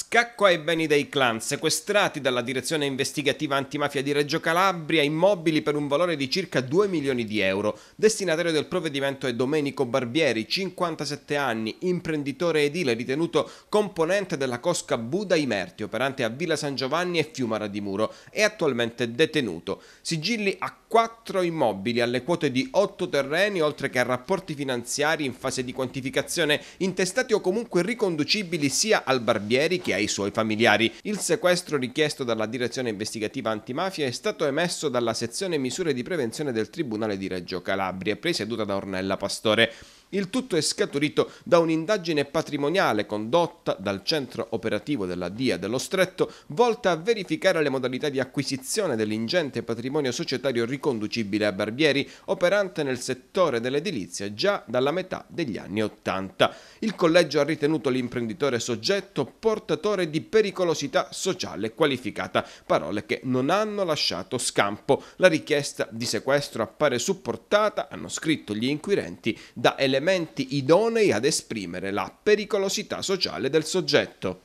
Scacco ai beni dei clan, sequestrati dalla direzione investigativa antimafia di Reggio Calabria, immobili per un valore di circa 2 milioni di euro. Destinatario del provvedimento è Domenico Barbieri, 57 anni, imprenditore edile ritenuto componente della Cosca Buda Imerti, operante a Villa San Giovanni e Fiumara di Muro, e attualmente detenuto. Sigilli a quattro immobili alle quote di otto terreni, oltre che a rapporti finanziari in fase di quantificazione, intestati o comunque riconducibili sia al Barbieri anche ai suoi familiari. Il sequestro richiesto dalla Direzione Investigativa Antimafia è stato emesso dalla sezione misure di prevenzione del Tribunale di Reggio Calabria, presieduta da Ornella Pastore. Il tutto è scaturito da un'indagine patrimoniale condotta dal centro operativo della DIA dello Stretto, volta a verificare le modalità di acquisizione dell'ingente patrimonio societario riconducibile a Barbieri, operante nel settore dell'edilizia già dalla metà degli anni Ottanta. Il collegio ha ritenuto l'imprenditore soggetto portatore di pericolosità sociale qualificata, parole che non hanno lasciato scampo. La richiesta di sequestro appare supportata, hanno scritto gli inquirenti, da elementi elementi idonei ad esprimere la pericolosità sociale del soggetto.